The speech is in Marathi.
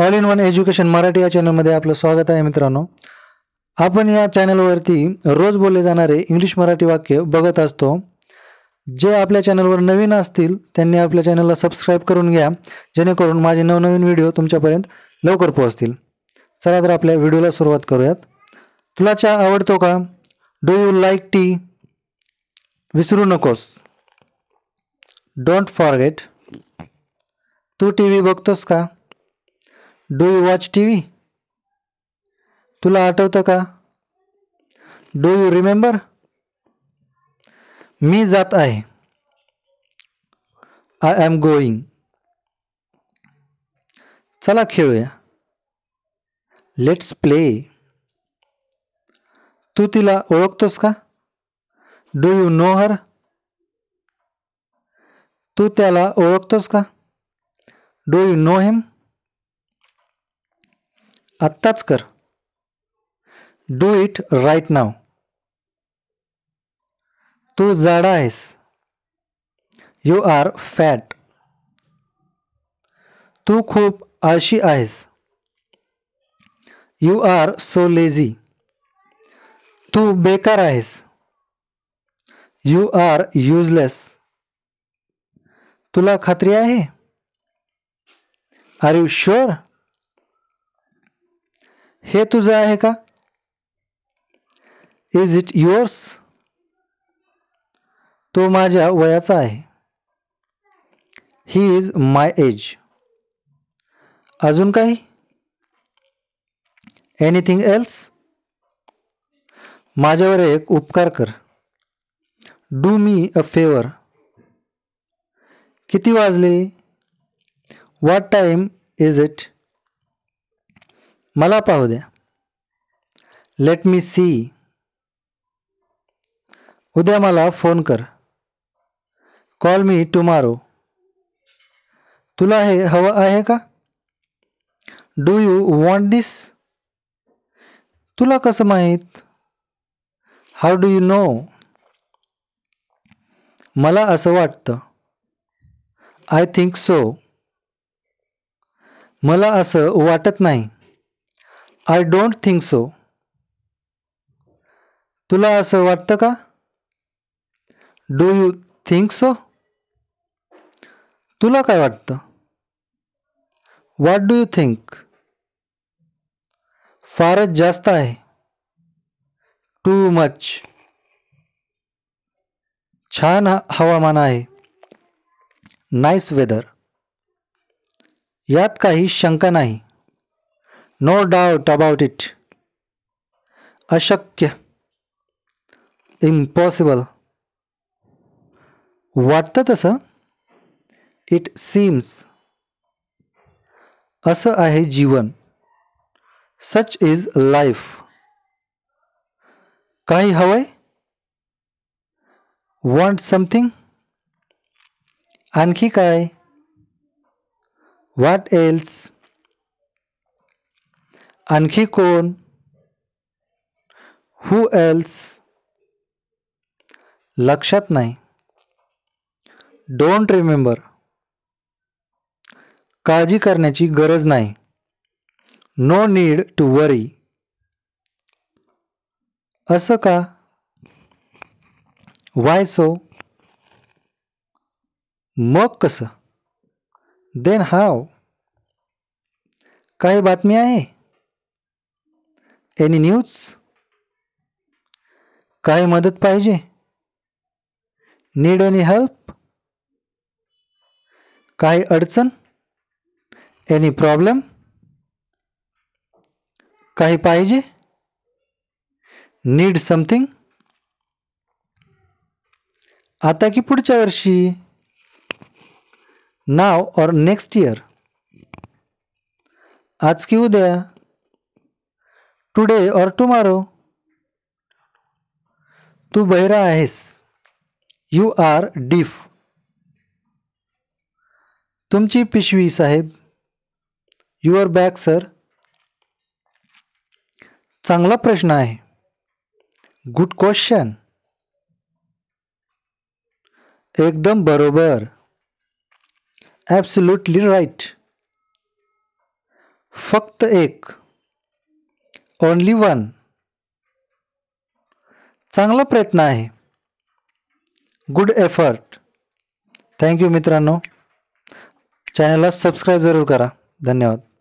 all in one education Marathi या चॅनलमध्ये आपलं स्वागत आहे मित्रांनो आपण या चॅनलवरती रोज बोलले जाणारे इंग्लिश मराठी वाक्य बघत असतो जे आपल्या चॅनलवर नवीन असतील त्यांनी आपल्या चॅनलला सबस्क्राईब करून घ्या जेणेकरून माझे नवनवीन व्हिडिओ तुमच्यापर्यंत लवकर पोहोचतील चला तर आपल्या व्हिडिओला सुरुवात करूयात तुला चहा आवडतो का डू यू लाईक टी विसरू नकोस डोंट फॉरगेट तू टी व्ही बघतोस का do you watch TV तुला आठवतं का डू यू रिमेंबर मी जात आहे आय एम गोईंग चला खेळूया लेट्स प्ले तू तिला ओळखतोस का डू यू नो हर तू त्याला ओळखतोस का डू यू नो हिम आत्ताच कर डू इट राईट नाव तू जाडा आहेस यू आर फॅट तू खूप आळशी आहेस यू आर सो लेझी तू बेकार आहेस यू आर युजलेस तुला खात्री आहे आर यू शुअर हे तुझं आहे का इज इट युअर्स तो माझ्या वयाचा आहे ही इज माय एज अजून काही एनिथिंग एल्स माझ्यावर एक उपकार कर डू मी अ फेवर किती वाजले वॉट टाईम इज इट मला पाहू द्या लेट मी सी उद्या मला फोन कर कॉल मी टुमारो तुला हे हवं आहे का डू यू वॉन्ट दिस तुला कसं माहीत हाऊ डू यू नो मला असं वाटतं आय थिंक सो मला असं वाटत नाही आय डोंट थिंक सो तुला असं वाटतं का डू यू थिंक सो तुला काय वाटतं व्हॉट डू यू थिंक फारच जास्त आहे टू मच छान हवामान आहे नाईस वेदर यात काही शंका नाही no doubt about it ashakya impossible vartata sa it seems asa ahe jivan such is life kai havai want something आणखी काय वॉट एल्स आणखी कोण हू एल्स लक्षात नाही डोंट रिमेंबर काळजी करण्याची गरज नाही नो नीड टू वरी असं का वाय सो मग कसं देन हाव काही बातमी आहे एनी न्यूज का मदत पाजे नीड एनी हेल्प का अडचण एनी प्रॉब्लम काही पाहिजे नीड समथिंग आता कि वर्षी नाव और नेक्स्ट इयर आज की उद्या टुडे और टुमारो तू बहिरा आहेस यू आर डीफ तुमची पिशवी साहेब युअर बॅग सर चांगला प्रश्न आहे गुड क्वेश्चन एकदम बरोबर ॲब्सोल्युटली राईट फक्त एक ओनली वन चांगला प्रयत्न आहे गुड एफर्ट थँक्यू मित्रांनो चॅनलला सबस्क्राईब जरूर करा धन्यवाद